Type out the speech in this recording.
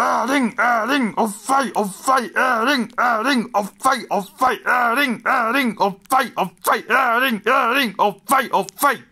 Erring, Erring, auf fight. auf Fei, Erring, Erring, auf Fei, auf Fei, Erring, Erring, auf Fei, auf Fei, Erring, Erring, auf Fei, auf fight.